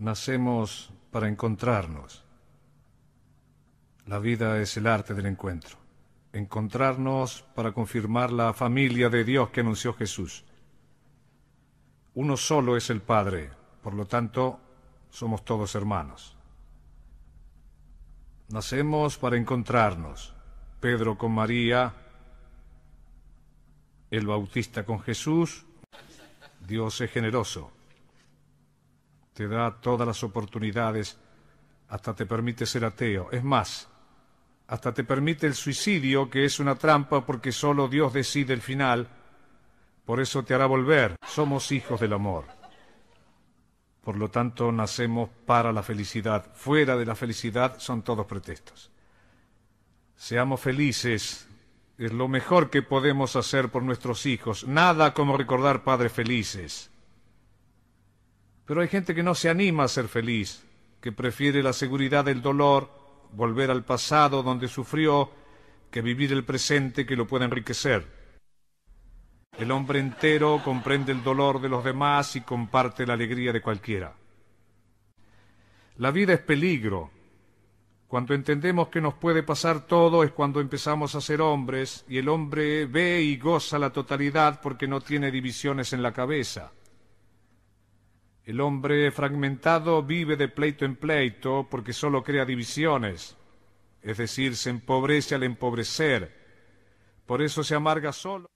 nacemos para encontrarnos. La vida es el arte del encuentro. Encontrarnos para confirmar la familia de Dios que anunció Jesús. Uno solo es el Padre, por lo tanto, somos todos hermanos. Nacemos para encontrarnos. Pedro con María, el Bautista con Jesús. Dios es generoso te da todas las oportunidades, hasta te permite ser ateo. Es más, hasta te permite el suicidio, que es una trampa porque solo Dios decide el final. Por eso te hará volver. Somos hijos del amor. Por lo tanto, nacemos para la felicidad. Fuera de la felicidad son todos pretextos. Seamos felices. Es lo mejor que podemos hacer por nuestros hijos. Nada como recordar padres felices. Pero hay gente que no se anima a ser feliz, que prefiere la seguridad del dolor, volver al pasado donde sufrió, que vivir el presente que lo pueda enriquecer. El hombre entero comprende el dolor de los demás y comparte la alegría de cualquiera. La vida es peligro. Cuando entendemos que nos puede pasar todo es cuando empezamos a ser hombres y el hombre ve y goza la totalidad porque no tiene divisiones en la cabeza. El hombre fragmentado vive de pleito en pleito porque solo crea divisiones, es decir, se empobrece al empobrecer. Por eso se amarga solo.